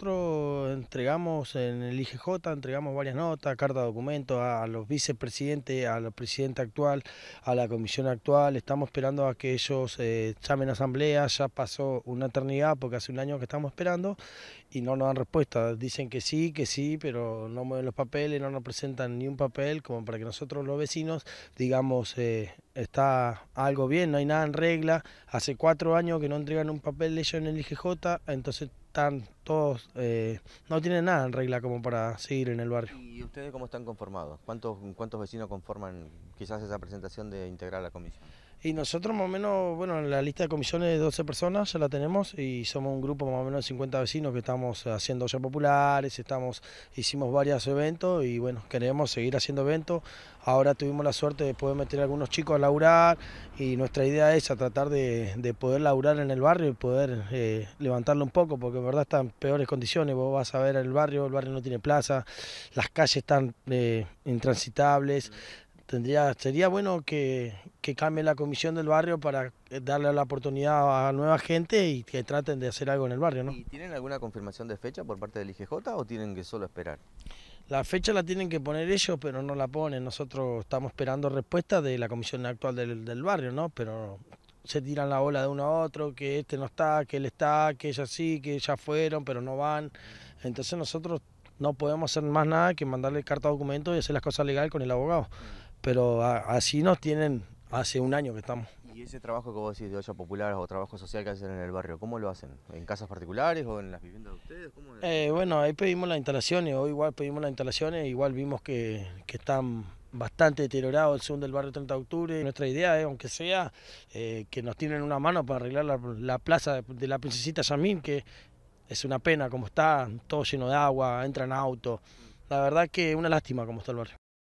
Nosotros entregamos en el IGJ, entregamos varias notas, cartas, de documentos a los vicepresidentes, a la presidenta actual, a la comisión actual. Estamos esperando a que ellos eh, llamen a asamblea. Ya pasó una eternidad porque hace un año que estamos esperando y no nos dan respuesta. Dicen que sí, que sí, pero no mueven los papeles, no nos presentan ni un papel como para que nosotros los vecinos digamos eh, está algo bien, no hay nada en regla. Hace cuatro años que no entregan un papel ellos en el IGJ, entonces están todos, eh, no tienen nada en regla como para seguir en el barrio. ¿Y ustedes cómo están conformados? ¿Cuántos, cuántos vecinos conforman quizás esa presentación de integrar la comisión? Y nosotros más o menos, bueno, en la lista de comisiones de 12 personas ya la tenemos y somos un grupo más o menos de 50 vecinos que estamos haciendo ya populares, estamos, hicimos varios eventos y bueno, queremos seguir haciendo eventos. Ahora tuvimos la suerte de poder meter a algunos chicos a laburar y nuestra idea es a tratar de, poder laburar en el barrio y poder eh, levantarlo un poco porque en verdad están peores condiciones. Vos vas a ver el barrio, el barrio no tiene plaza, las calles están eh, intransitables tendría sería bueno que, cambie la comisión del barrio para eh, darle la oportunidad a nueva gente y que traten de hacer algo en el barrio. ¿no? ¿Y tienen alguna confirmación de fecha por parte del IGJ o tienen que solo esperar? La fecha la tienen que poner ellos, pero no la ponen. Nosotros estamos esperando respuesta de la comisión actual del, barrio, ¿no? Pero se tiran la ola de uno a otro, que este no está, que él está, que ella sí, que ya fueron, pero no van. Entonces nosotros no podemos hacer más nada que mandarle carta a documento y hacer las cosas legales con el abogado pero así nos tienen hace un año que estamos. ¿Y ese trabajo que vos decís de olla popular o trabajo social que hacen en el barrio, cómo lo hacen? ¿En casas particulares o en las viviendas de ustedes? Eh, bueno, ahí pedimos las instalaciones, hoy igual pedimos las instalaciones, igual vimos que, están bastante deteriorado el Zoom del barrio 30 de octubre. Nuestra idea es, aunque sea, eh, que nos tienen una mano para arreglar la, plaza de la princesita Yamín, que es una pena como está, todo lleno de agua, entran autos. La verdad que es una lástima como está el barrio.